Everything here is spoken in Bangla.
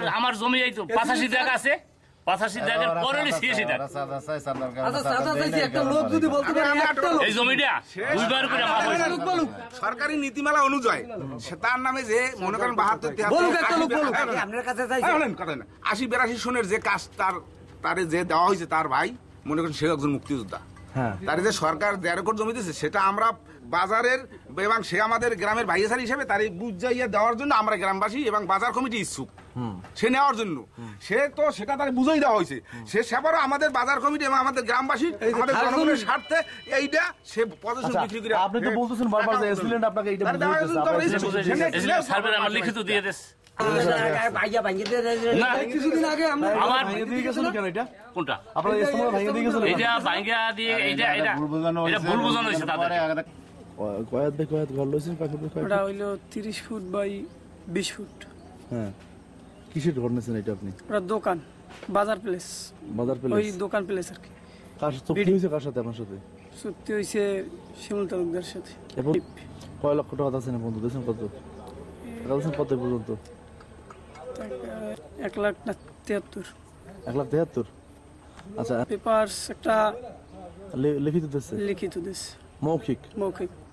হ্যাঁ। আমার জমি এই তো পাঁচাশি জায়গা আছে সরকারি নীতিমালা অনুযায়ী তার নামে যে মনে করেন বাহাত্তর আশি বিরাশি যে কাজ তার তারে যে দেওয়া হয়েছে তার ভাই মনে করেন সে একজন মুক্তিযোদ্ধা হ্যাঁ। তার যে সরকার দেড় একর জমি দিয়েছে সেটা আমরা বাজারের এবং সে আমাদের গ্রামের ভাইয়াসার হিসেবে তার বুঝাইয়া দেওয়ার জন্য আমরা গ্রামবাসী এবং বাজার কমিটি ইচ্ছুক সে নেওয়ার জন্য সে তো সেটা তার বুঝাই দেওয়া হয়েছে সে সেবারও আমাদের বাজার কমিটি এবং আমাদের গ্রামবাসী আমাদের জনগণের স্বার্থে এইটা সে প্রদর্শন আচ্ছা, বিক্রি করে আপনি তো বলতেছেন বারবার হ্যাঁ, যে এসিলেন্ট আপনাকে এটা বুঝাইতেছে সার্ভে আমার লিখিত দিয়ে দেন কোনটা আপনার এটা ভাঙিয়ে দিয়ে গেছিল এটা দিয়ে এটা ভুল বোঝানো হয়েছে তাদের কয়াত বাই কয়াত ঘর লইছেন কয় ফুট ওটা হইলো তিরিশ ফুট বাই বিশ ফুট হ্যাঁ কিসের ঘর নিয়েছেন এটা আপনি ওটা দোকান বাজার প্লেস বাজার প্লেস ওই দোকান প্লেস আর কি কার চুক্তি হয়েছে কার সাথে আমার সাথে চুক্তি হইছে শিমুল তালুকদার সাথে এবং কয় লক্ষ টাকা আছে না বন্ধু দিয়েছেন কত টাকা দিয়েছেন কত পর্যন্ত এক লাখ না তিয়াত্তর এক লাখ তিয়াত্তর আচ্ছা পেপারস একটা লিখিত দিচ্ছে লিখিত দিচ্ছে মৌখিক মৌখিক